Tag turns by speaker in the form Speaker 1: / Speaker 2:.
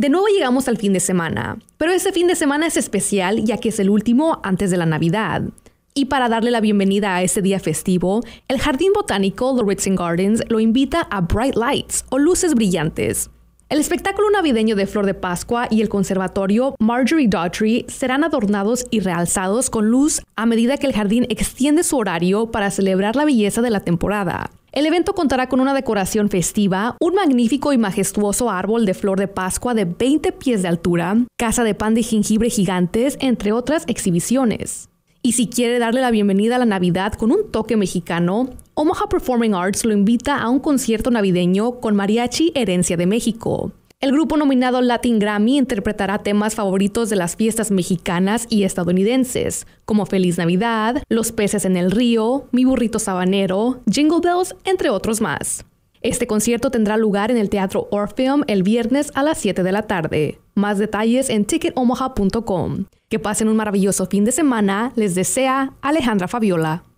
Speaker 1: De nuevo llegamos al fin de semana, pero este fin de semana es especial ya que es el último antes de la Navidad. Y para darle la bienvenida a este día festivo, el Jardín Botánico Loritzen Gardens lo invita a Bright Lights o Luces Brillantes. El espectáculo navideño de Flor de Pascua y el conservatorio Marjorie Daughtry serán adornados y realzados con luz a medida que el jardín extiende su horario para celebrar la belleza de la temporada. El evento contará con una decoración festiva, un magnífico y majestuoso árbol de flor de Pascua de 20 pies de altura, casa de pan de jengibre gigantes, entre otras exhibiciones. Y si quiere darle la bienvenida a la Navidad con un toque mexicano, Omaha Performing Arts lo invita a un concierto navideño con mariachi Herencia de México. El grupo nominado Latin Grammy interpretará temas favoritos de las fiestas mexicanas y estadounidenses, como Feliz Navidad, Los peces en el río, Mi burrito sabanero, Jingle Bells, entre otros más. Este concierto tendrá lugar en el Teatro Orpheum el viernes a las 7 de la tarde. Más detalles en ticketomaha.com. Que pasen un maravilloso fin de semana, les desea Alejandra Fabiola.